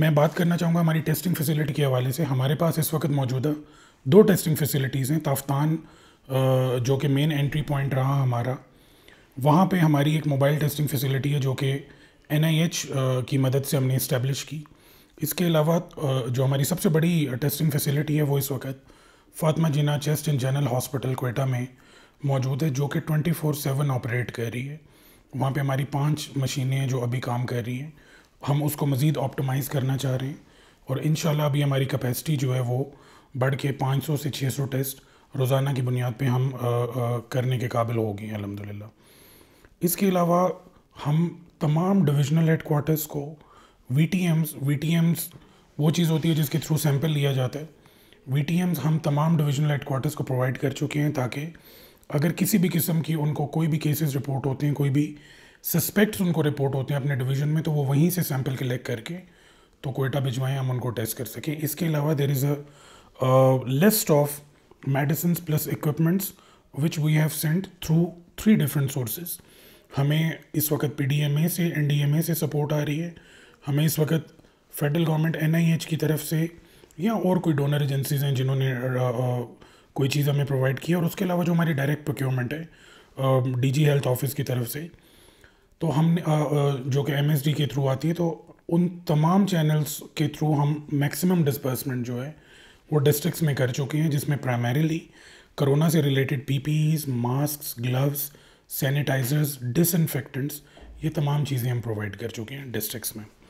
मैं बात करना चाहूँगा हमारी टेस्टिंग फैसिलिटी के हवाले से हमारे पास इस वक्त मौजूदा दो टेस्टिंग फैसिलिटीज़ हैं ताफ्तान जो कि मेन एंट्री पॉइंट रहा हमारा वहाँ पे हमारी एक मोबाइल टेस्टिंग फैसिलिटी है जो कि एन की मदद से हमने इस्टेब्लिश की इसके अलावा जो हमारी सबसे बड़ी टेस्टिंग फैसिलिटी है वो इस वक्त Fatima Jinnah chest and general hospital Quetta में मौजूद है जो कि ट्वेंटी फोर सेवन ऑपरेट कर रही है वहाँ पे हमारी पांच मशीनें हैं जो अभी काम कर रही हैं हम उसको मज़ीद ऑप्टिमाइज़ करना चाह रहे हैं और इन अभी हमारी कैपेसिटी जो है वो बढ़ के पाँच सौ से छः सौ टेस्ट रोज़ाना की बुनियाद पे हम आ, आ, करने के काबिल हो गए हैं अलहमदिल्ला इसके अलावा हम तमाम डिविजनल हेड को V T Ms V T Ms वो चीज़ होती है जिसके थ्रू सैम्पल लिया जाता है वी टी एम्स हम तमाम डिविजनल हेड क्वार्टर्स को प्रोवाइड कर चुके हैं ताकि अगर किसी भी किस्म की उनको कोई भी केसेस रिपोर्ट होते हैं कोई भी सस्पेक्ट्स उनको रिपोर्ट होते हैं अपने डिवीजन में तो वो वहीं से सैंपल कलेक्ट करके तो कोयटा भिजवाएं हम उनको टेस्ट कर सकें इसके अलावा there is a list of medicine plus equipments which we have sent through three different sources हमें इस वक्त पी से एन से सपोर्ट आ रही है हमें इस वक्त फेडरल गवर्नमेंट एन की तरफ से या और कोई डोनर एजेंसीज हैं जिन्होंने कोई चीज़ हमें प्रोवाइड की और उसके अलावा जो हमारी डायरेक्ट प्रोक्योरमेंट है डीजी हेल्थ ऑफिस की तरफ से तो हमने जो कि एम के थ्रू आती है तो उन तमाम चैनल्स के थ्रू हम मैक्सिमम डिसबर्समेंट जो है वो डिस्ट्रिक्स में कर चुके हैं जिसमें प्राइमरीली कोरोना से related PPEs mask gloves sanitisers disinfectants ये तमाम चीज़ें हम प्रोवाइड कर चुके हैं डिस्ट्रिक्स में